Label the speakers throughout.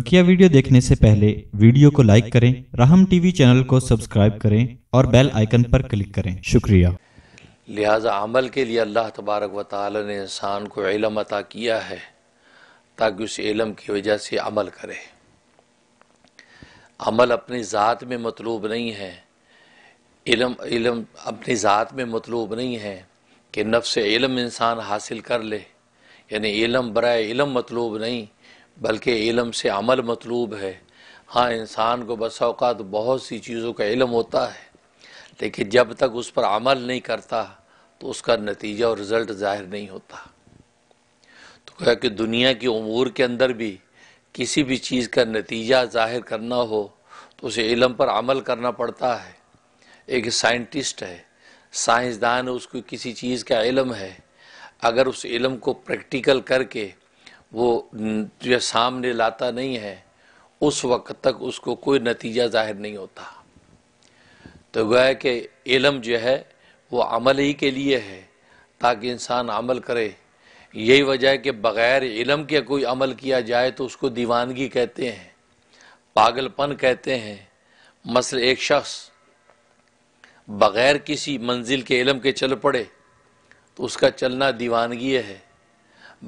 Speaker 1: बकिया वीडियो देखने से पहले वीडियो को लाइक करें राहम टीवी चैनल को सब्सक्राइब करें और बेल आइकन पर क्लिक करें शुक्रिया लिहाजा अमल के लिए अल्लाह तबारक व ताली ने इंसान को इलम अता किया है ताकि उस इलम की वजह से अमल करे अमल अपनी ज़ात में मतलूब नहीं है इलम इलम अपनी ज़ात में मतलूब नहीं है कि नफ्स इलम इंसान हासिल कर ले यानी इलम बरए इलम मतलूब नहीं बल्कि इलम से अमल मतलूब है हाँ इंसान को बसा अवत बहुत सी चीज़ों का इलम होता है लेकिन जब तक उस पर अमल नहीं करता तो उसका नतीजा और रिज़ल्ट ज़ाहिर नहीं होता तो क्या कि दुनिया के अमूर के अंदर भी किसी भी चीज़ का नतीजा ज़ाहिर करना हो तो उसे इलम पर अमल करना पड़ता है एक साइंटिस्ट है साइंसदान उसको किसी चीज़ का इलम है अगर उस इलम को प्रैक्टिकल करके वो जो सामने लाता नहीं है उस वक्त तक उसको कोई नतीजा ज़ाहिर नहीं होता तो गोया कि इलम जो है वो अमल ही के लिए है ताकि इंसान अमल करे यही वजह है कि बग़ैर इलम के कोई अमल किया जाए तो उसको दीवानगी कहते हैं पागलपन कहते हैं मसल एक शख्स बग़ैर किसी मंजिल के इलम के चल पड़े तो उसका चलना दीवानगी है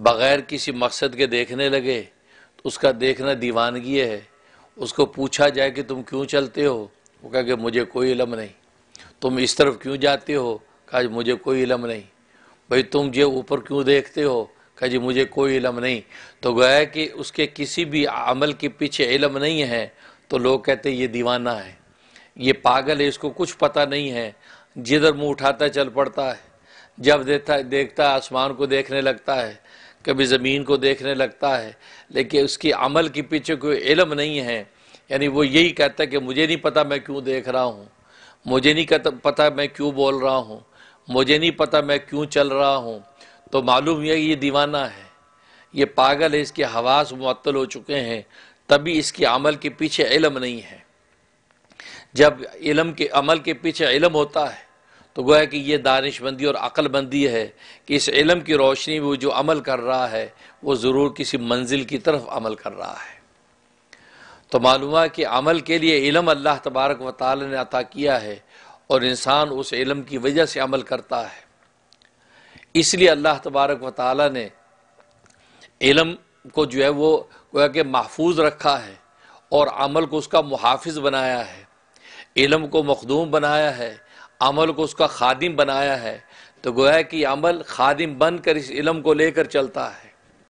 Speaker 1: बग़ैर किसी मकसद के देखने लगे तो उसका देखना दीवानगी है उसको पूछा जाए कि तुम क्यों चलते हो वो कहा कि मुझे कोई इलम नहीं तुम इस तरफ क्यों जाते हो कहा जी मुझे कोई इलम नहीं भाई तुम जो ऊपर क्यों देखते हो कहा जी मुझे कोई इलम नहीं तो गया कि उसके किसी भी अमल के पीछे इलम नहीं है तो लोग कहते ये दीवाना है ये पागल है इसको कुछ पता नहीं है जिधर मुंह उठाता चल पड़ता है जब देखता देखता आसमान को देखने लगता है कभी ज़मीन को देखने लगता है लेकिन उसकी अमल के पीछे कोई इलम नहीं है यानी वो यही कहता है कि मुझे नहीं पता मैं क्यों देख रहा हूँ मुझे नहीं पता मैं क्यों बोल रहा हूँ मुझे नहीं पता मैं क्यों चल रहा हूँ तो मालूम यह ये दीवाना है ये पागल है इसके हवास मअल हो चुके हैं तभी इसके अमल के पीछे इलम नहीं है जब इलम के अमल के पीछे इलम होता है तो गोया कि ये दानिशबंदी और अक्लबंदी है कि इस इलम की रोशनी में वो जो अमल कर रहा है वो ज़रूर किसी मंजिल की तरफ अमल कर रहा है तो मालूम कि अमल के लिए इलम अल्लाह तबारक व ताल ने अता किया है और इंसान उस इलम की वजह से अमल करता है इसलिए अल्लाह तबारक व ताल ने इलम को जो है वो गोया कि महफूज रखा है और अमल को उसका मुहाफ़ बनाया है इलम को मखदूम बनाया है अमल को उसका खादिम बनाया है तो गोया कि अमल खादिम बनकर इस इलम को लेकर चलता है